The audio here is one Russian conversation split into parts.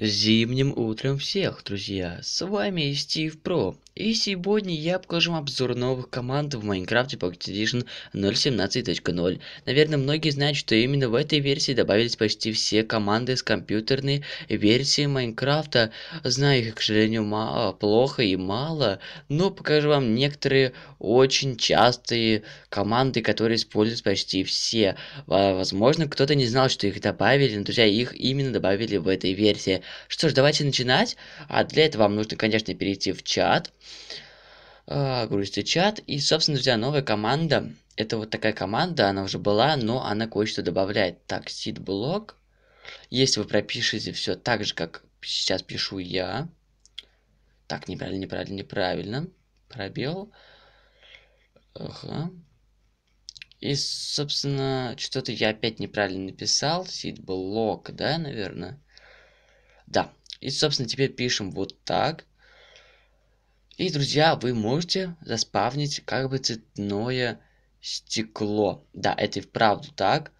Зимним утром всех, друзья! С вами Стив Про. И сегодня я покажу вам обзор новых команд в Майнкрафте Pocket Edition 0.17.0. Наверное, многие знают, что именно в этой версии добавились почти все команды с компьютерной версии Майнкрафта. Знаю их, к сожалению, мало, плохо и мало, но покажу вам некоторые очень частые команды, которые используют почти все. Возможно, кто-то не знал, что их добавили, но, друзья, их именно добавили в этой версии. Что ж, давайте начинать. А для этого вам нужно, конечно, перейти в чат. А, грузится чат. И, собственно, друзья, новая команда. Это вот такая команда, она уже была, но она кое-что добавляет. Так, сид-блок. Если вы пропишете все так же, как сейчас пишу я. Так, неправильно, неправильно, неправильно. Пробел. Ага. И, собственно, что-то я опять неправильно написал. Сид-блок, да, наверное? Да. И, собственно, теперь пишем вот так. И, друзья, вы можете заспавнить как бы цветное стекло. Да, это и вправду так.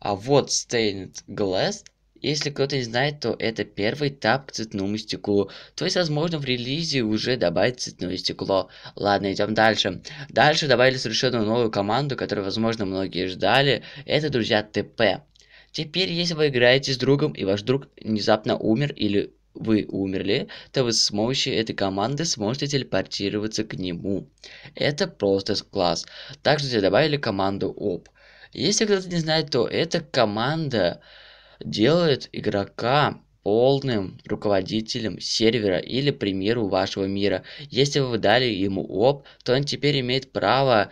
А вот Stained Glass. Если кто-то не знает, то это первый этап к цветному стеклу. То есть, возможно, в релизе уже добавить цветное стекло. Ладно, идем дальше. Дальше добавили совершенно новую команду, которую, возможно, многие ждали. Это, друзья, ТП. Теперь, если вы играете с другом, и ваш друг внезапно умер или вы умерли, то вы с помощью этой команды сможете телепортироваться к нему. Это просто класс. Также добавили команду op. Если кто-то не знает, то эта команда делает игрока полным руководителем сервера или примеру вашего мира. Если вы дали ему ОП, то он теперь имеет право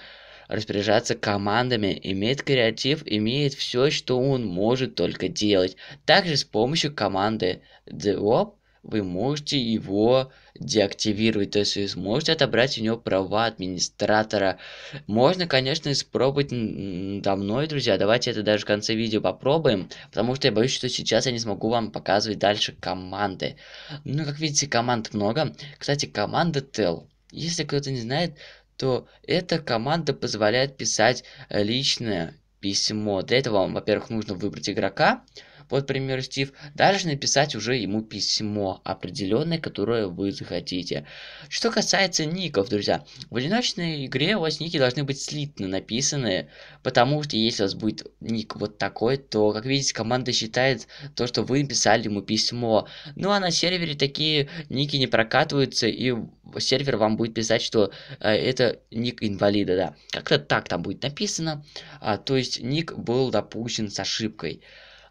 распоряжаться командами, имеет креатив, имеет все, что он может только делать. Также с помощью команды devop вы можете его деактивировать, то есть вы сможете отобрать у него права администратора. Можно, конечно, испробовать надо мной, друзья, давайте это даже в конце видео попробуем, потому что я боюсь, что сейчас я не смогу вам показывать дальше команды. Ну, как видите, команд много. Кстати, команда tell Если кто-то не знает, то эта команда позволяет писать э, личное письмо. Для этого вам, во-первых, нужно выбрать игрока, вот, к примеру, Стив, дальше написать уже ему письмо определенное, которое вы захотите. Что касается ников, друзья, в одиночной игре у вас ники должны быть слитно написаны, потому что если у вас будет ник вот такой, то, как видите, команда считает то, что вы написали ему письмо. Ну а на сервере такие ники не прокатываются и сервер вам будет писать, что э, это ник инвалида, да. Как-то так там будет написано. А, то есть ник был допущен с ошибкой.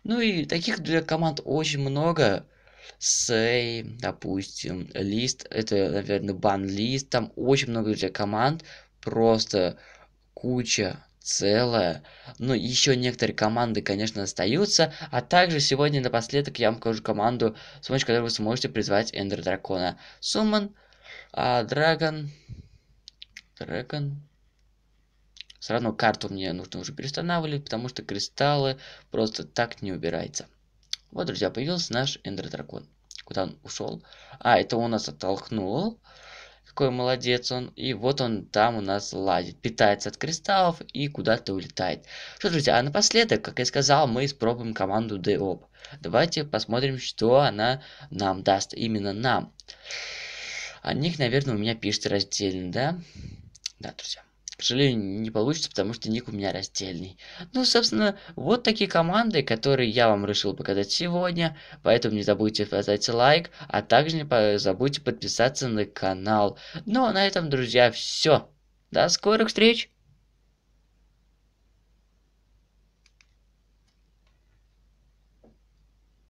Ну и таких для команд очень много. say, допустим, лист, это, наверное, бан-лист, там очень много для команд, просто куча целая. Но еще некоторые команды, конечно, остаются. А также сегодня напоследок я вам покажу команду, с помощью которой вы сможете призвать Эндер Дракона. Summon а, Драгон. Драгон. Все равно карту мне нужно уже перестанавливать, потому что кристаллы просто так не убираются. Вот, друзья, появился наш Эндер Дракон. Куда он ушел? А, это он нас оттолкнул. Какой молодец он. И вот он там у нас лазит. Питается от кристаллов и куда-то улетает. Что, друзья, а напоследок, как я сказал, мы испробуем команду Деоп. Давайте посмотрим, что она нам даст. Именно нам. О них, наверное, у меня пишется раздельно, да? Да, друзья. К сожалению, не получится, потому что ник у меня раздельный. Ну, собственно, вот такие команды, которые я вам решил показать сегодня. Поэтому не забудьте поставить лайк, а также не забудьте подписаться на канал. Ну, а на этом, друзья, все. До скорых встреч!